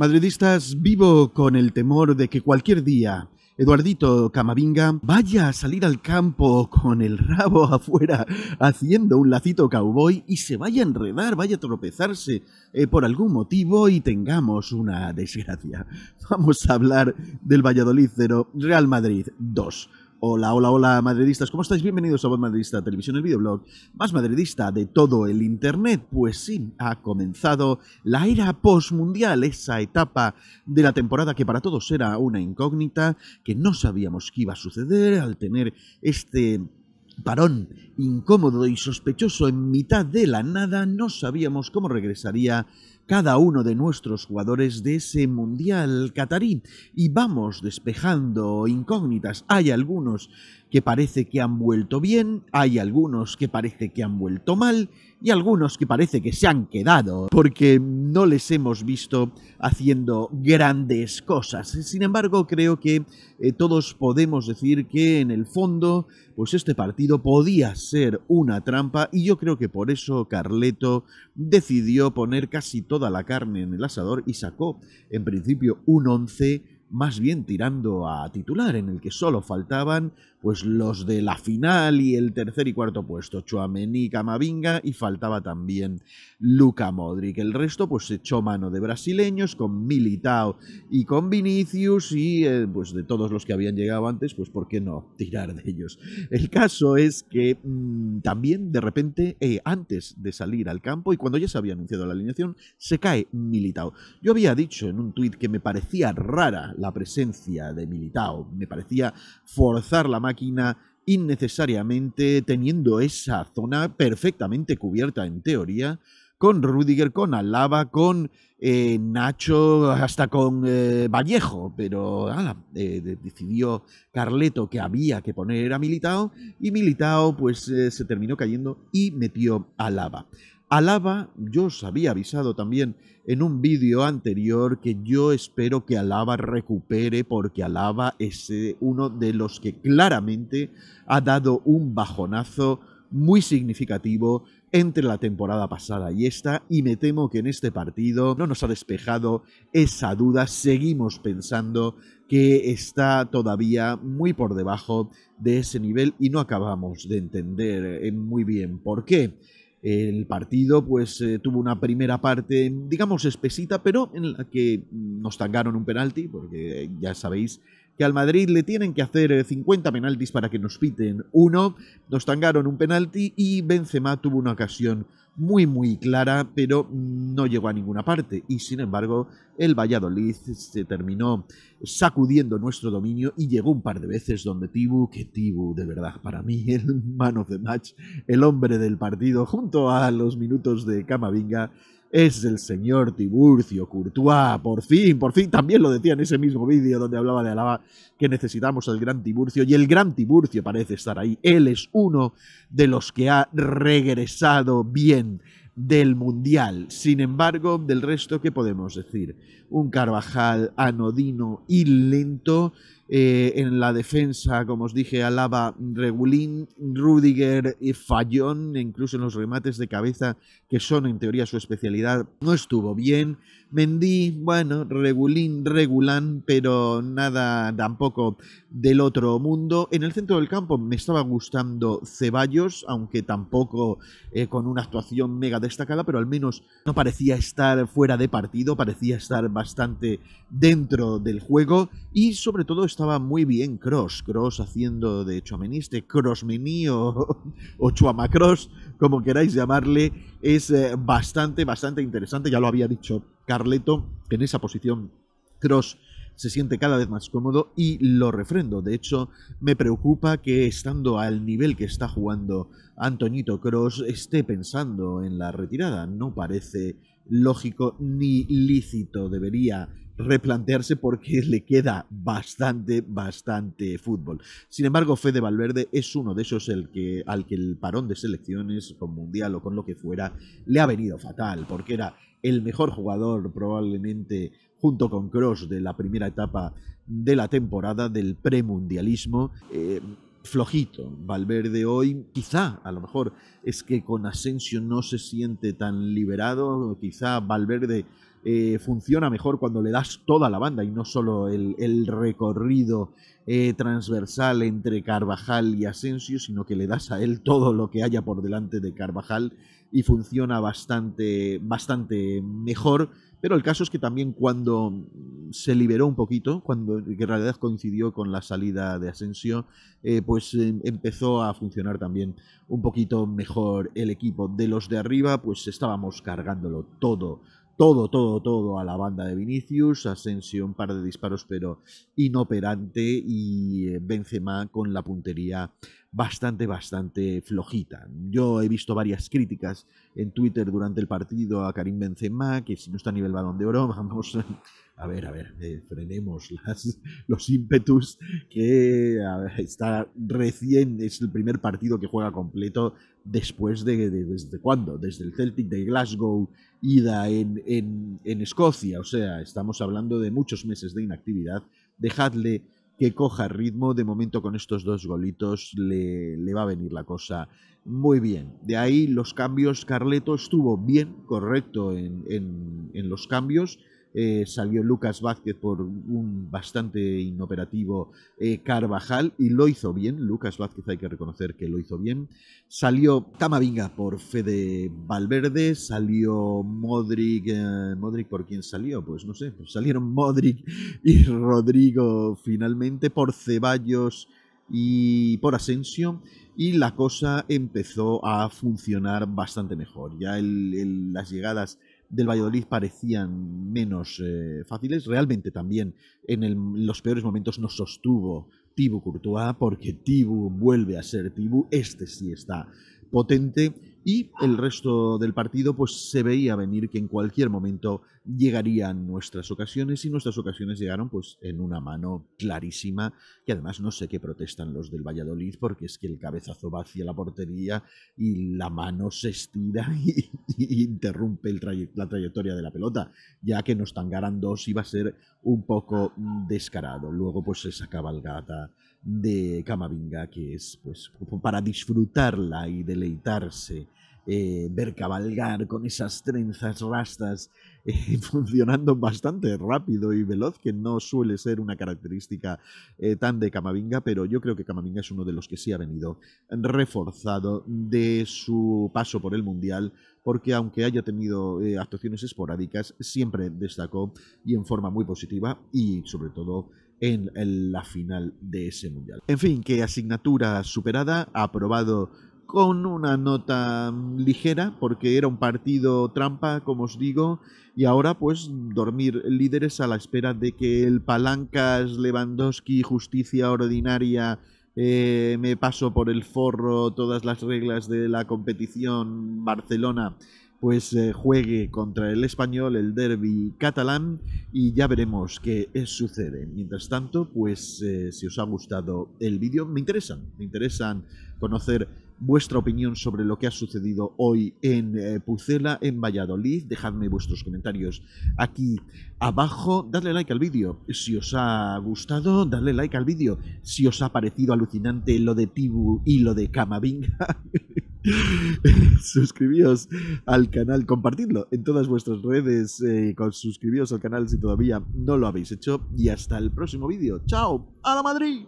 Madridistas, vivo con el temor de que cualquier día Eduardito Camavinga vaya a salir al campo con el rabo afuera haciendo un lacito cowboy y se vaya a enredar, vaya a tropezarse eh, por algún motivo y tengamos una desgracia. Vamos a hablar del Valladolid 0, Real Madrid 2. Hola, hola, hola, madridistas. ¿Cómo estáis? Bienvenidos a Voz Madridista Televisión, el videoblog más madridista de todo el Internet. Pues sí, ha comenzado la era postmundial, esa etapa de la temporada que para todos era una incógnita, que no sabíamos qué iba a suceder al tener este parón incómodo y sospechoso en mitad de la nada, no sabíamos cómo regresaría cada uno de nuestros jugadores de ese Mundial Catarí y vamos despejando incógnitas. Hay algunos que parece que han vuelto bien, hay algunos que parece que han vuelto mal y algunos que parece que se han quedado porque no les hemos visto haciendo grandes cosas. Sin embargo, creo que eh, todos podemos decir que en el fondo pues este partido podía ser una trampa y yo creo que por eso Carleto decidió poner casi toda la carne en el asador y sacó en principio un 11 más bien tirando a titular en el que solo faltaban pues los de la final y el tercer y cuarto puesto, Chuamení, Camavinga y faltaba también Luca Modric. El resto pues echó mano de brasileños con Militao y con Vinicius y eh, pues de todos los que habían llegado antes, pues por qué no tirar de ellos. El caso es que mm, también de repente eh, antes de salir al campo y cuando ya se había anunciado la alineación, se cae Militao. Yo había dicho en un tuit que me parecía rara la presencia de Militao, me parecía la mano máquina innecesariamente, teniendo esa zona perfectamente cubierta en teoría, con Rudiger, con Alaba, con eh, Nacho, hasta con eh, Vallejo, pero eh, decidió Carleto que había que poner a Militao y Militao pues se terminó cayendo y metió a Alaba. Alaba, yo os había avisado también en un vídeo anterior que yo espero que Alaba recupere porque Alaba es eh, uno de los que claramente ha dado un bajonazo muy significativo entre la temporada pasada y esta y me temo que en este partido no nos ha despejado esa duda, seguimos pensando que está todavía muy por debajo de ese nivel y no acabamos de entender eh, muy bien por qué. El partido pues eh, tuvo una primera parte, digamos, espesita, pero en la que nos tangaron un penalti, porque ya sabéis que al Madrid le tienen que hacer 50 eh, penaltis para que nos piten uno, nos tangaron un penalti y Benzema tuvo una ocasión muy muy clara, pero no llegó a ninguna parte. Y sin embargo, el Valladolid se terminó sacudiendo nuestro dominio y llegó un par de veces donde Tibu, que Tibu de verdad, para mí el man of the match, el hombre del partido, junto a los minutos de Camavinga, es el señor Tiburcio Courtois, por fin, por fin, también lo decía en ese mismo vídeo donde hablaba de Alaba, que necesitamos al gran Tiburcio, y el gran Tiburcio parece estar ahí, él es uno de los que ha regresado bien del Mundial, sin embargo, del resto, ¿qué podemos decir? Un Carvajal anodino y lento, eh, en la defensa, como os dije, Alaba, Regulín, Rudiger y Fallón, incluso en los remates de cabeza, que son en teoría su especialidad, no estuvo bien. Mendy, bueno, regulín, regulán, pero nada tampoco del otro mundo. En el centro del campo me estaba gustando Ceballos, aunque tampoco eh, con una actuación mega destacada, pero al menos no parecía estar fuera de partido, parecía estar bastante dentro del juego y sobre todo estaba muy bien Cross, Cross haciendo de Chomeniste, Crossmení o, o Chuamacross, como queráis llamarle, es eh, bastante, bastante interesante, ya lo había dicho Carleto en esa posición cross se siente cada vez más cómodo y lo refrendo. De hecho, me preocupa que estando al nivel que está jugando Antoñito Cross esté pensando en la retirada. No parece lógico ni lícito. Debería replantearse porque le queda bastante, bastante fútbol. Sin embargo, Fede Valverde es uno de esos el que, al que el parón de selecciones, con Mundial o con lo que fuera, le ha venido fatal, porque era el mejor jugador probablemente junto con Cross de la primera etapa de la temporada del premundialismo. Eh, flojito. Valverde hoy, quizá, a lo mejor es que con Asensio no se siente tan liberado, quizá Valverde eh, funciona mejor cuando le das toda la banda y no solo el, recorrido eh, transversal entre Carvajal y Asensio, sino que le das a él todo lo que haya por delante de Carvajal y funciona bastante, bastante mejor pero el caso es que también cuando se liberó un poquito, cuando en realidad coincidió con la salida de Asensio, eh, pues eh, empezó a funcionar también un poquito mejor el equipo. De los de arriba, pues estábamos cargándolo todo todo, todo, todo a la banda de Vinicius, Asensio un par de disparos pero inoperante y eh, Benzema con la puntería bastante, bastante flojita. Yo he visto varias críticas en Twitter durante el partido a Karim Benzema, que si no está a nivel balón de oro, vamos, a ver, a ver, eh, frenemos las, los ímpetus, que está recién, es el primer partido que juega completo después de, desde cuándo, desde el Celtic de Glasgow, ida en, en, en Escocia, o sea, estamos hablando de muchos meses de inactividad, dejadle que coja ritmo. De momento con estos dos golitos le, le, va a venir la cosa muy bien. De ahí los cambios, Carleto estuvo bien, correcto en, en, en los cambios. Eh, salió Lucas Vázquez por un bastante inoperativo eh, Carvajal y lo hizo bien. Lucas Vázquez hay que reconocer que lo hizo bien. Salió Tamavinga por Fede Valverde, salió Modric. Eh, ¿Modric por quién salió? Pues no sé, pues salieron Modric y Rodrigo finalmente por Ceballos y por Asensio y la cosa empezó a funcionar bastante mejor. Ya en las llegadas del Valladolid parecían menos eh, fáciles. Realmente también en los peores momentos nos sostuvo Tibu Courtois, porque Tibu vuelve a ser Tibu. Este sí está potente y el resto del partido pues se veía venir que en cualquier momento llegarían nuestras ocasiones y nuestras ocasiones llegaron pues en una mano clarísima que además no sé qué protestan los del Valladolid porque es que el cabezazo va hacia la portería y la mano se estira y, interrumpe la trayectoria de la pelota ya que nos tangaran dos va a ser un poco descarado luego pues se sacaba el de Camavinga, que es pues para disfrutarla y deleitarse, eh, ver cabalgar con esas trenzas rastas eh, funcionando bastante rápido y veloz, que no suele ser una característica eh, tan de Camavinga, pero yo creo que Camavinga es uno de los que sí ha venido reforzado de su paso por el Mundial, porque aunque haya tenido actuaciones esporádicas, siempre destacó y en forma muy positiva y sobre todo en la final de ese mundial. En fin, que asignatura superada, aprobado con una nota ligera, porque era un partido trampa, como os digo, y ahora pues dormir líderes a la espera de que el Palancas, Lewandowski, Justicia Ordinaria, eh, me paso por el forro todas las reglas de la competición Barcelona, pues eh, juegue contra el español el derby catalán y ya veremos qué sucede. Mientras tanto, pues eh, si os ha gustado el vídeo, me interesan, me interesan conocer vuestra opinión sobre lo que ha sucedido hoy en eh, Pucela, en Valladolid. Dejadme vuestros comentarios aquí abajo. Dadle like al vídeo si os ha gustado. Dadle like al vídeo si os ha parecido alucinante lo de Tibu y lo de Camavinga. suscribíos al canal, compartidlo en todas vuestras redes, eh, suscribíos al canal si todavía no lo habéis hecho y hasta el próximo vídeo. ¡Chao! ¡A la Madrid!